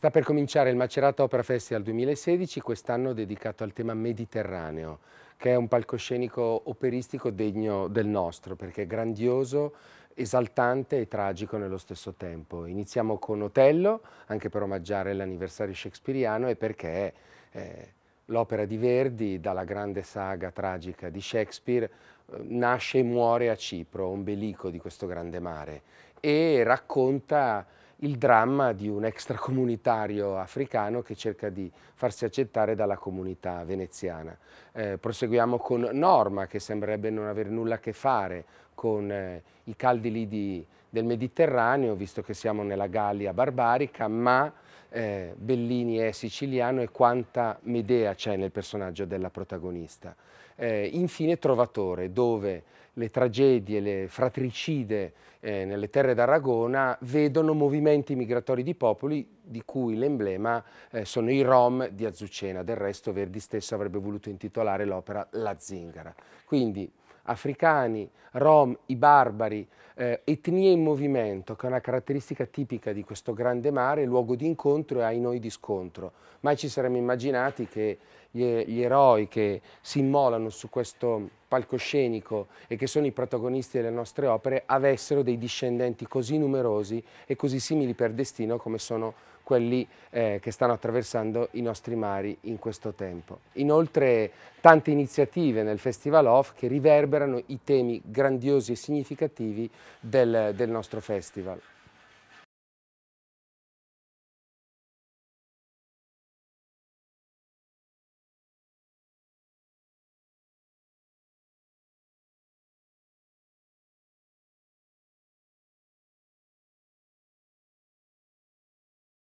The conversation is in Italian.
Sta per cominciare il Macerata Opera Festival 2016, quest'anno dedicato al tema mediterraneo, che è un palcoscenico operistico degno del nostro, perché è grandioso, esaltante e tragico nello stesso tempo. Iniziamo con Otello, anche per omaggiare l'anniversario shakespeariano e perché eh, l'opera di Verdi, dalla grande saga tragica di Shakespeare, eh, nasce e muore a Cipro, ombelico di questo grande mare, e racconta il dramma di un extracomunitario africano che cerca di farsi accettare dalla comunità veneziana. Eh, proseguiamo con Norma, che sembrerebbe non avere nulla a che fare con eh, i caldi lidi del Mediterraneo, visto che siamo nella Gallia barbarica, ma eh, Bellini è siciliano e quanta Medea c'è nel personaggio della protagonista. Eh, infine Trovatore, dove le tragedie, le fratricide eh, nelle terre d'Aragona vedono movimenti migratori di popoli di cui l'emblema eh, sono i Rom di Azucena, del resto Verdi stesso avrebbe voluto intitolare l'opera La Zingara. Quindi africani, rom, i barbari, eh, etnie in movimento, che è una caratteristica tipica di questo grande mare, luogo di incontro e ai noi di scontro. Mai ci saremmo immaginati che gli, gli eroi che si immolano su questo palcoscenico e che sono i protagonisti delle nostre opere avessero dei discendenti così numerosi e così simili per destino come sono quelli eh, che stanno attraversando i nostri mari in questo tempo. Inoltre tante iniziative nel Festival Off che riverberano i temi grandiosi e significativi del, del nostro festival.